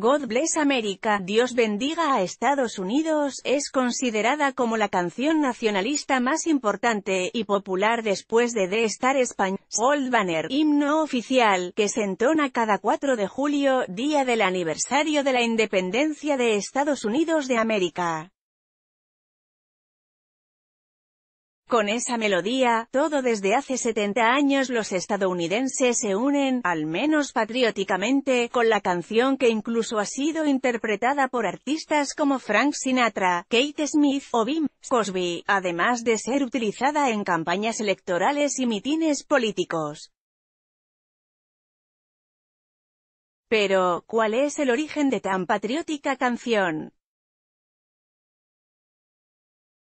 God Bless America, Dios bendiga a Estados Unidos, es considerada como la canción nacionalista más importante y popular después de The Star Español. Old Banner, himno oficial, que se entona cada 4 de julio, día del aniversario de la independencia de Estados Unidos de América. Con esa melodía, todo desde hace 70 años los estadounidenses se unen, al menos patrióticamente, con la canción que incluso ha sido interpretada por artistas como Frank Sinatra, Kate Smith o Bim Cosby, además de ser utilizada en campañas electorales y mitines políticos. Pero, ¿cuál es el origen de tan patriótica canción?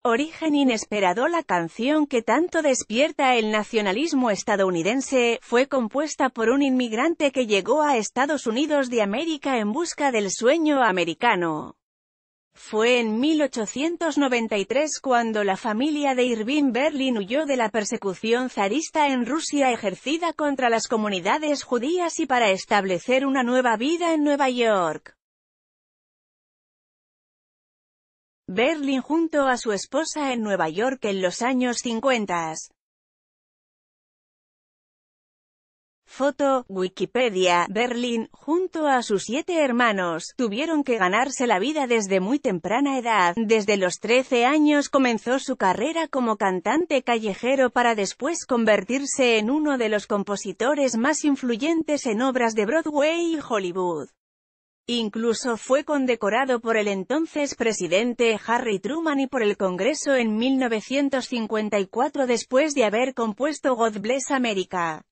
Origen inesperado La canción que tanto despierta el nacionalismo estadounidense, fue compuesta por un inmigrante que llegó a Estados Unidos de América en busca del sueño americano. Fue en 1893 cuando la familia de Irving Berlin huyó de la persecución zarista en Rusia ejercida contra las comunidades judías y para establecer una nueva vida en Nueva York. Berlin junto a su esposa en Nueva York en los años 50. Foto, Wikipedia, Berlín, junto a sus siete hermanos, tuvieron que ganarse la vida desde muy temprana edad. Desde los 13 años comenzó su carrera como cantante callejero para después convertirse en uno de los compositores más influyentes en obras de Broadway y Hollywood. Incluso fue condecorado por el entonces presidente Harry Truman y por el Congreso en 1954 después de haber compuesto God Bless America.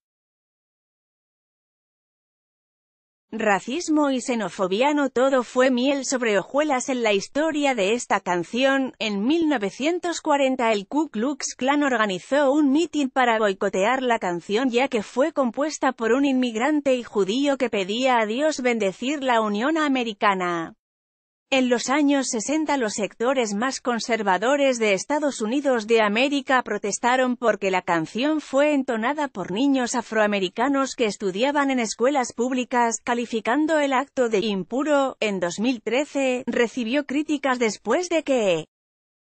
Racismo y xenofobia no todo fue miel sobre hojuelas en la historia de esta canción. En 1940 el Ku Klux Klan organizó un mitin para boicotear la canción ya que fue compuesta por un inmigrante y judío que pedía a Dios bendecir la Unión Americana. En los años 60 los sectores más conservadores de Estados Unidos de América protestaron porque la canción fue entonada por niños afroamericanos que estudiaban en escuelas públicas, calificando el acto de impuro. En 2013, recibió críticas después de que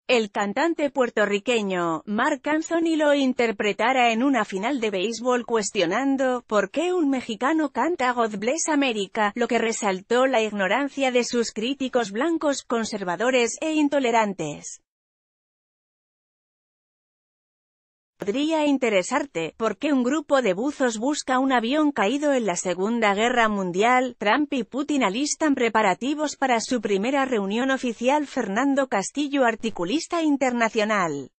el cantante puertorriqueño, Mark Anthony lo interpretara en una final de béisbol cuestionando, ¿por qué un mexicano canta God Bless America?, lo que resaltó la ignorancia de sus críticos blancos, conservadores e intolerantes. Podría interesarte, ¿por qué un grupo de buzos busca un avión caído en la Segunda Guerra Mundial? Trump y Putin alistan preparativos para su primera reunión oficial Fernando Castillo articulista internacional